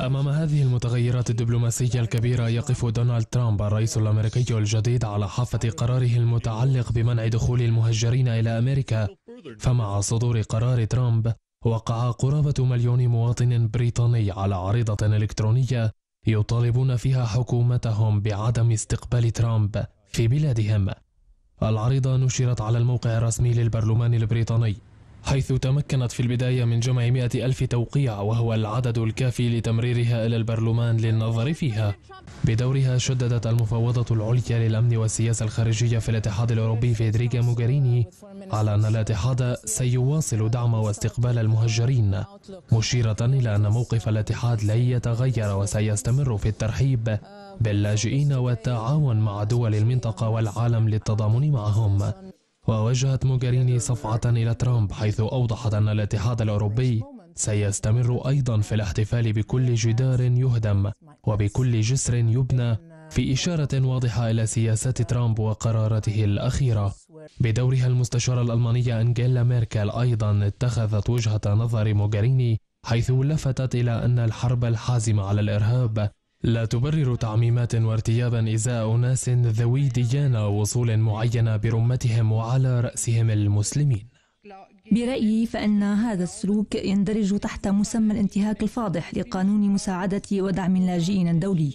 أمام هذه المتغيرات الدبلوماسية الكبيرة يقف دونالد ترامب الرئيس الأمريكي الجديد على حافة قراره المتعلق بمنع دخول المهجرين إلى أمريكا فمع صدور قرار ترامب وقع قرابة مليون مواطن بريطاني على عريضة إلكترونية يطالبون فيها حكومتهم بعدم استقبال ترامب في بلادهم العريضة نشرت على الموقع الرسمي للبرلمان البريطاني حيث تمكنت في البداية من جمع مئة ألف توقيع وهو العدد الكافي لتمريرها إلى البرلمان للنظر فيها بدورها شددت المفوضة العليا للأمن والسياسة الخارجية في الاتحاد الأوروبي فيدريكا موغاريني على أن الاتحاد سيواصل دعم واستقبال المهجرين مشيرة إلى أن موقف الاتحاد لن يتغير وسيستمر في الترحيب باللاجئين والتعاون مع دول المنطقة والعالم للتضامن معهم ووجهت موغاريني صفعة إلى ترامب حيث أوضحت أن الاتحاد الأوروبي سيستمر أيضا في الاحتفال بكل جدار يهدم وبكل جسر يبنى في إشارة واضحة إلى سياسات ترامب وقراراته الأخيرة بدورها المستشارة الألمانية أنجيلا ميركل أيضا اتخذت وجهة نظر موغاريني حيث لفتت إلى أن الحرب الحازمة على الإرهاب لا تبرر تعميمات وارتيابا إزاء أناس ذوي ديانة وصول معينة برمتهم وعلى رأسهم المسلمين برأيي فإن هذا السلوك يندرج تحت مسمى الانتهاك الفاضح لقانون مساعدة ودعم اللاجئين الدولي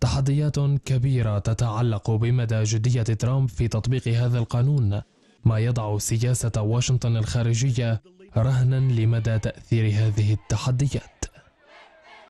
تحديات كبيرة تتعلق بمدى جدية ترامب في تطبيق هذا القانون ما يضع سياسة واشنطن الخارجية رهنا لمدى تأثير هذه التحديات